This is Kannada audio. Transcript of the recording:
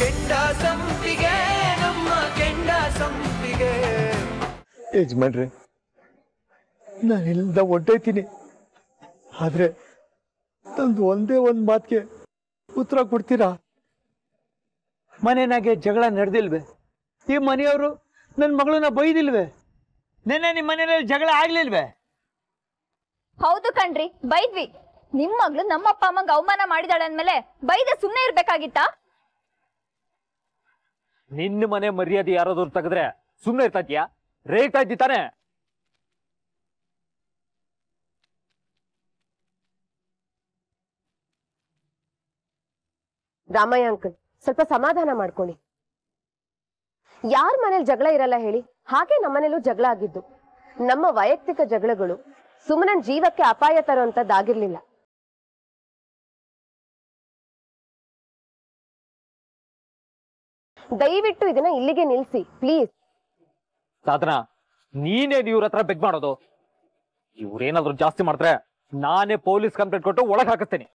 ಕೆಂಡ ಸಂಪಿಗೆ ನಮ್ಮ ಕೆಂಡ ಸಂಪಿಗೆ ಯಜಮಾನ್ರಿ ನಾನು ಇಲ್ಲಿಂದ ಆದ್ರೆ ನಂದು ಒಂದೇ ಒಂದು ಮಾತ್ಗೆ ಉತ್ತರ ಕೊಡ್ತೀರಾ ಮನೆನಾಗೆ ಜಗಳ ನಡೆದಿಲ್ವೇ ಈ ಮನೆಯವರು ನನ್ನ ಮಗಳನ್ನ ಬೈದಿಲ್ವೇ ನೆನ್ನೆ ನಿಮ್ಮ ಮನೆಯಲ್ಲಿ ಜಗಳ ಆಗ್ಲಿಲ್ವೇ ಹೌದು ಕಣ್ರಿ ಬೈದ್ವಿ ನಿಮ್ ಮಗಳು ನಮ್ಮ ಅಪ್ಪ ಅಮ್ಮಂಗ ಅವಮಾನ ಮಾಡಿದಾಳೆ ಅಂದ್ಮೇಲೆ ಬೈದ ಸುಮ್ನೆ ಇರ್ಬೇಕಾಗಿತ್ತಾ ನಿನ್ನ ಮನೆ ಮರ್ಯಾದೆ ಯಾರಾದ್ರು ತೆಗೆದ್ರೆ ಸುಮ್ಮನೆ ಇರ್ತದ್ಯಾ ರೇಗ್ತಾ ಇದ್ದಿ ತಾನೆ ರಾಮಯ್ಯ ಅಂಕಲ್ ಸ್ವಲ್ಪ ಸಮಾಧಾನ ಮಾಡ್ಕೊಳ್ಳಿ ಯಾರ ಮನೇಲಿ ಜಗಳ ಇರಲ್ಲ ಹೇಳಿ ಹಾಗೆ ನಮ್ಮನೇಲೂ ಜಗಳ ಆಗಿದ್ದು ನಮ್ಮ ವೈಯಕ್ತಿಕ ಜಗಳಗಳು ಸುಮ್ಮನ ಜೀವಕ್ಕೆ ಅಪಾಯ ತರುವಂತದ್ದಾಗಿರ್ಲಿಲ್ಲ ದಯವಿಟ್ಟು ಇದನ್ನ ಇಲ್ಲಿಗೆ ನಿಲ್ಸಿ ಪ್ಲೀಸ್ ಸಾಧನಾ ನೀನೇ ಇವ್ರ ಹತ್ರ ಬೆಗ್ ಮಾಡೋದು ಇವ್ರೇನಾದ್ರು ಜಾಸ್ತಿ ಮಾಡಿದ್ರೆ ನಾನೇ ಪೊಲೀಸ್ ಕಂಪ್ಲೇಂಟ್ ಕೊಟ್ಟು ಒಳಗೆ ಹಾಕಿಸ್ತೇನೆ